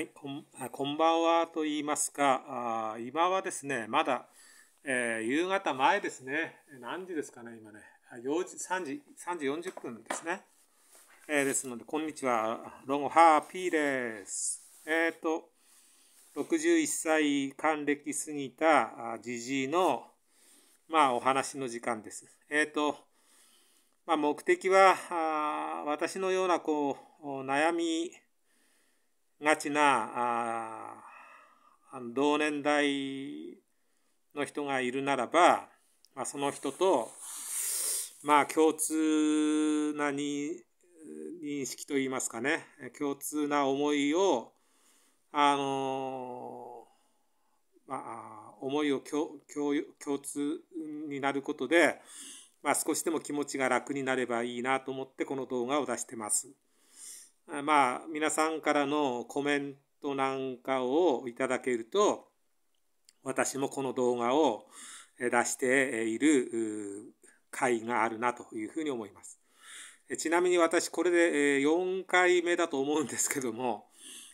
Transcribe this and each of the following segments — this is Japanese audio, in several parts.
はい、こんこんばんはと言いますか、あ今はですね、まだ、えー、夕方前ですね、何時ですかね、今ね、4時3時 ,3 時40分ですね。えー、ですので、こんにちは、ロゴハーピーです。えっ、ー、と、61歳還暦過ぎたじじいの、まあ、お話の時間です。えっ、ー、と、まあ、目的はあ、私のようなこう悩み、がちな同年代の人がいるならば、まあ、その人と、まあ、共通な認識といいますかね共通な思いをあのまあ思いを共通になることで、まあ、少しでも気持ちが楽になればいいなと思ってこの動画を出してます。まあ、皆さんからのコメントなんかをいただけると、私もこの動画を出している回があるなというふうに思います。ちなみに私これで4回目だと思うんですけども、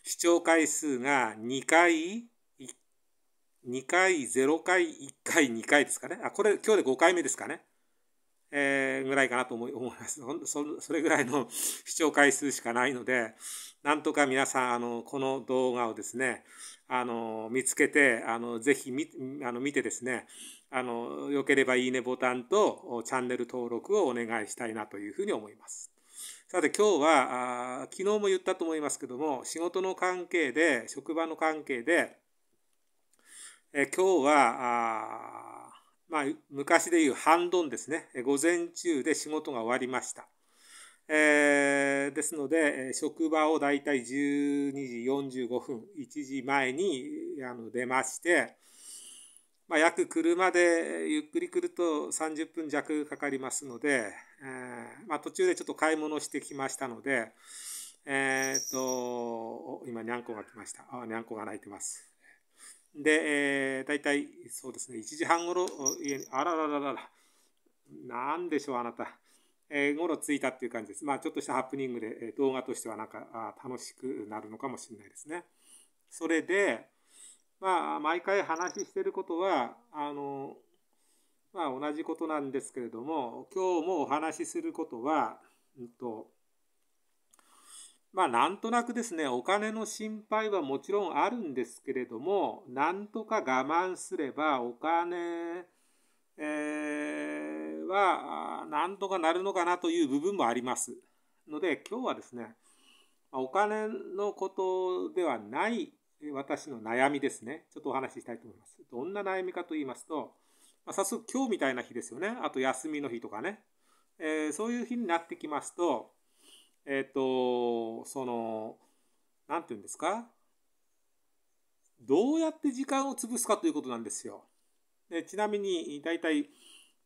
視聴回数が2回、2回、0回、1回、2回ですかね。あ、これ今日で5回目ですかね。えー、ぐらいかなと思いますそ。それぐらいの 視聴回数しかないので、なんとか皆さん、あの、この動画をですね、あの、見つけて、あの、ぜひ見、あの、見てですね、あの、良ければいいねボタンとチャンネル登録をお願いしたいなというふうに思います。さて今日はあ、昨日も言ったと思いますけども、仕事の関係で、職場の関係で、え今日は、まあ、昔でいう半ドンですね。午前中で仕事が終わりました。えー、ですので、職場をだいたい12時45分、1時前にあの出まして、まあ、約車でゆっくり来ると30分弱かかりますので、えーまあ、途中でちょっと買い物してきましたので、えー、っと、今、にゃんこが来ました。あ、にゃんこが泣いてます。で、えー、大体そうですね、1時半ごろ、家に、あららららら、なんでしょう、あなた、えー、ごろ着いたっていう感じです。まあ、ちょっとしたハプニングで、え動画としてはなんかあ楽しくなるのかもしれないですね。それで、まあ、毎回話してることは、あの、まあ、同じことなんですけれども、今日もお話しすることは、うんと、まあなんとなくですね、お金の心配はもちろんあるんですけれども、なんとか我慢すればお金、えー、はなんとかなるのかなという部分もあります。ので今日はですね、お金のことではない私の悩みですね。ちょっとお話ししたいと思います。どんな悩みかと言いますと、まあ、早速今日みたいな日ですよね。あと休みの日とかね。えー、そういう日になってきますと、えっ、ー、と、その、なんて言うんですかどうやって時間を潰すかということなんですよ。でちなみに、大体、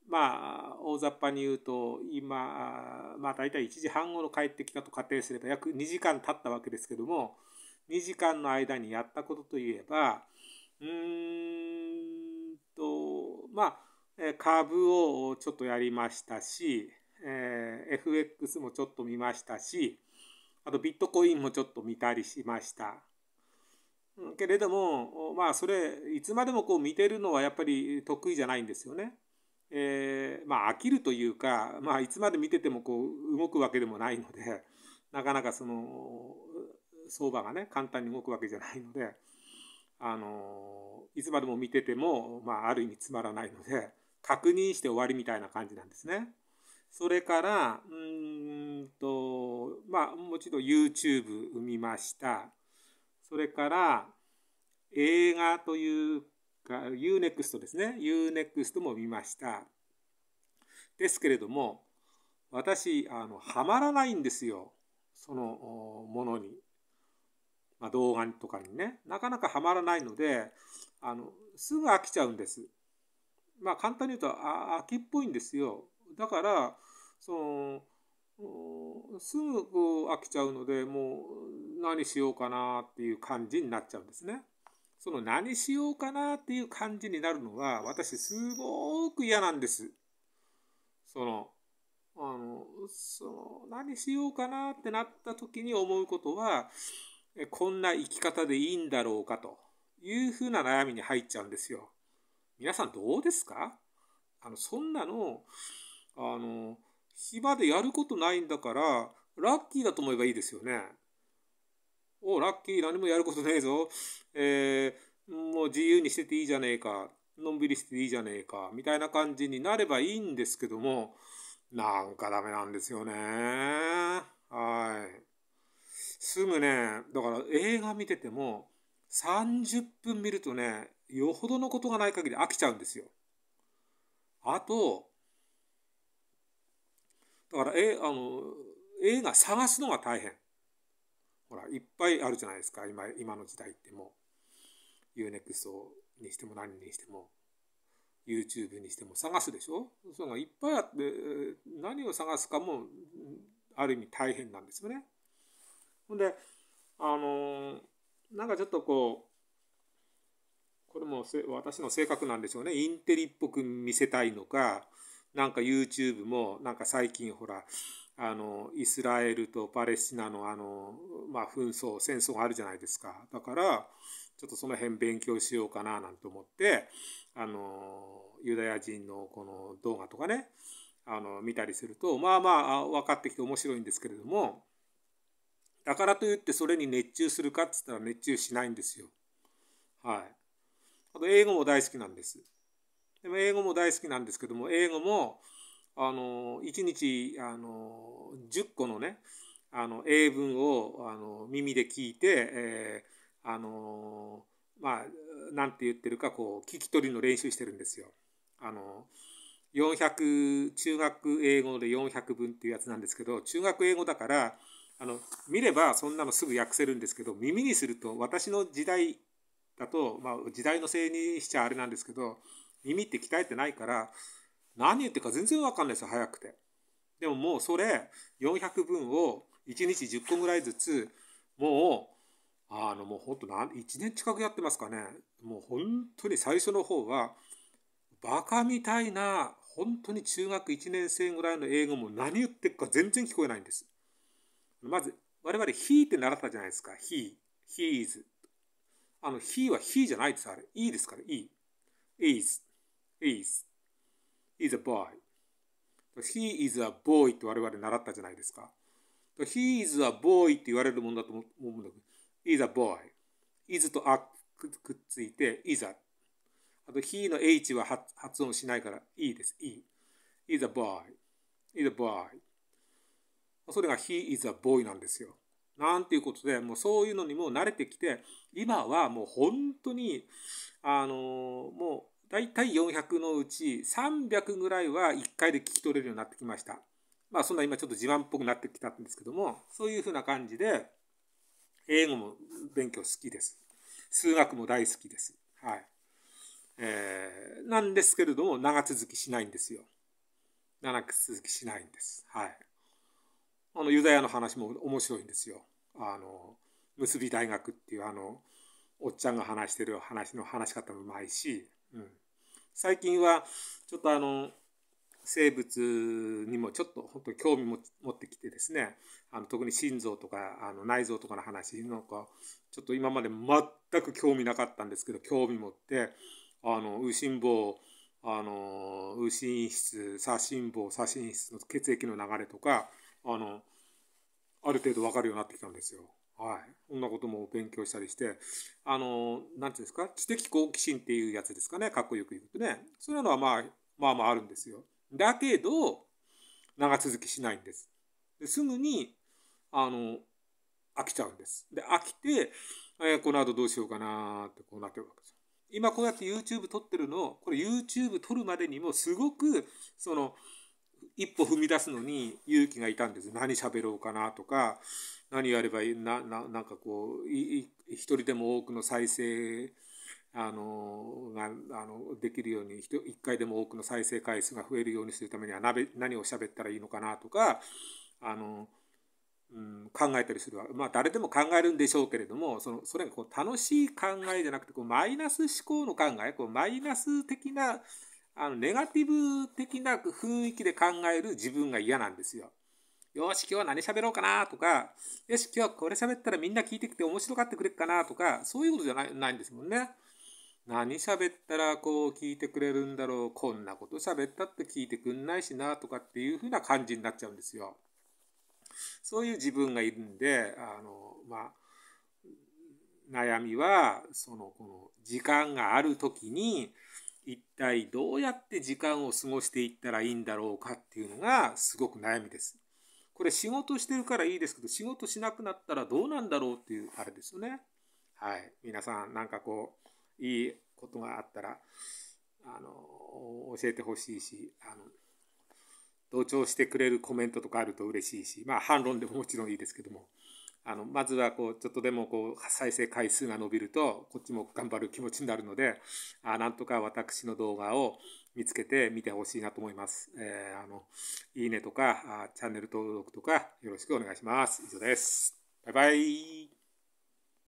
まあ、大雑把に言うと、今、まあ、大体1時半ごろ帰ってきたと仮定すれば、約2時間経ったわけですけども、2時間の間にやったことといえば、うーんと、まあ、株をちょっとやりましたし、え FX もちょっと見ましたし、あとビットコインもちょっと見たりしました。けれども、まあそれ、いつまでもこう見てるのはやっぱり得意じゃないんですよね。えー、まあ飽きるというか、まあいつまで見ててもこう動くわけでもないので、なかなかその、相場がね、簡単に動くわけじゃないので、あの、いつまでも見てても、まあある意味つまらないので、確認して終わりみたいな感じなんですね。それから、うんと、まあ、もちろん YouTube 見ました。それから、映画というか、Unext ですね。Unext も見ました。ですけれども、私、あの、はまらないんですよ。そのものに。まあ、動画とかにね。なかなかはまらないので、あの、すぐ飽きちゃうんです。まあ、簡単に言うと、あ飽きっぽいんですよ。だからそのすぐ飽きちゃうのでもう何しようかなっていう感じになっちゃうんですね。その何しようかなっていう感じになるのが私すごく嫌なんです。そのあのその何しようかなってなった時に思うことはこんな生き方でいいんだろうかというふうな悩みに入っちゃうんですよ。皆さんどうですかあのそんなのあの、暇でやることないんだから、ラッキーだと思えばいいですよね。おラッキー、何もやることねえぞ。えー、もう自由にしてていいじゃねえか。のんびりしてていいじゃねえか。みたいな感じになればいいんですけども、なんかダメなんですよね。はい。すぐね、だから映画見てても、30分見るとね、よほどのことがない限り飽きちゃうんですよ。あと、だから、え、あの、映画探すのが大変。ほら、いっぱいあるじゃないですか、今、今の時代ってもう。UNEXT にしても何にしても、YouTube にしても探すでしょそのいっぱいあって、何を探すかも、ある意味大変なんですよね。ほんで、あの、なんかちょっとこう、これも私の性格なんでしょうね。インテリっぽく見せたいのか、なんか YouTube も、なんか最近ほら、あの、イスラエルとパレスチナのあの、まあ、紛争、戦争があるじゃないですか。だから、ちょっとその辺勉強しようかななんて思って、あの、ユダヤ人のこの動画とかね、あの、見たりすると、まあまあ、分かってきて面白いんですけれども、だからといってそれに熱中するかっつったら熱中しないんですよ。はい。あと英語も大好きなんです。でも英語も大好きなんですけども、英語も、あの、1日、あの、10個のね、あの、英文を、あの、耳で聞いて、えー、あの、まあ、なんて言ってるか、こう、聞き取りの練習してるんですよ。あの、400、中学英語で400分っていうやつなんですけど、中学英語だから、あの、見ればそんなのすぐ訳せるんですけど、耳にすると、私の時代だと、まあ、時代のせいにしちゃあれなんですけど、耳って鍛えてないから、何言ってるか全然わかんないですよ、早くて。でももうそれ、400分を1日10個ぐらいずつ、もう、あの、もうほんと何、1年近くやってますかね。もう本当に最初の方は、バカみたいな、本当に中学1年生ぐらいの英語も何言ってるか全然聞こえないんです。まず、我々、he って習ったじゃないですか。he, he s あの、he は he じゃないです、あれ。e ですから、e。is。is is a boy he is a boy と我々習ったじゃないですか he is a boy って言われるものだと思うんだけど is a boy is とあくっついて is a あと he の h は発音しないから e です e is a boy is a boy それが he is a boy なんですよなんていうことで、もうそういうのにも慣れてきて、今はもう本当に、あのー、も大体400のうち300ぐらいは1回で聞き取れるようになってきました。まあそんな今ちょっと自慢っぽくなってきたんですけども、そういうふうな感じで、英語も勉強好きです。数学も大好きです。はい。えー、なんですけれども、長続きしないんですよ。長く続きしないんです。はい。あの、ユダヤの話も面白いんですよ。あの、結び大学っていうあの、おっちゃんが話してる話の話し方もうまいし、うん。最近はちょっとあの生物にもちょっと本当に興味も持ってきてですねあの特に心臓とかあの内臓とかの話なんかちょっと今まで全く興味なかったんですけど興味持ってあの右心房あの右心室左心房左心室の血液の流れとかあのある程度わかるようになってきたんですよ。はい。こんなことも勉強したりして、あの、なんていうんですか、知的好奇心っていうやつですかね、かっこよく言うとね。そういうのはまあ、まあまああるんですよ。だけど、長続きしないんです。ですぐに、あの、飽きちゃうんです。で、飽きて、えー、この後どうしようかなってこうなってるわけですよ。今こうやって YouTube 撮ってるのを、これ YouTube 撮るまでにもすごく、その、一歩踏み出すのに勇気がいたんです何喋ろうかなとか何やればいいなななんかこう一人でも多くの再生あのがあのできるように一回でも多くの再生回数が増えるようにするためには何を喋ったらいいのかなとかあの、うん、考えたりするまあ誰でも考えるんでしょうけれどもそのそれがこう楽しい考えじゃなくてこうマイナス思考の考えこうマイナス的なあの、ネガティブ的な雰囲気で考える自分が嫌なんですよ。よし、今日は何喋ろうかなとか、よし、今日はこれ喋ったらみんな聞いてきて面白がってくれっかなとか、そういうことじゃないないんですもんね。何喋ったらこう聞いてくれるんだろう、こんなこと喋ったって聞いてくんないしなとかっていうふうな感じになっちゃうんですよ。そういう自分がいるんで、あの、まあ、悩みは、その、この時間がある時に、一体どうやって時間を過ごしていったらいいんだろうかっていうのがすごく悩みです。これ仕事してるからいいですけど仕事しなくなったらどうなんだろうっていうあれですよね。はい、皆さんなんかこういいことがあったらあの教えてほしいしあの同調してくれるコメントとかあると嬉しいしまあ反論でももちろんいいですけどもあのまずはこうちょっとでもこう再生回数が伸びるとこっちも頑張る気持ちになるのであなんとか私の動画を見つけて見てほしいなと思います、えー、あのいいねとかチャンネル登録とかよろしくお願いします以上ですバイバイ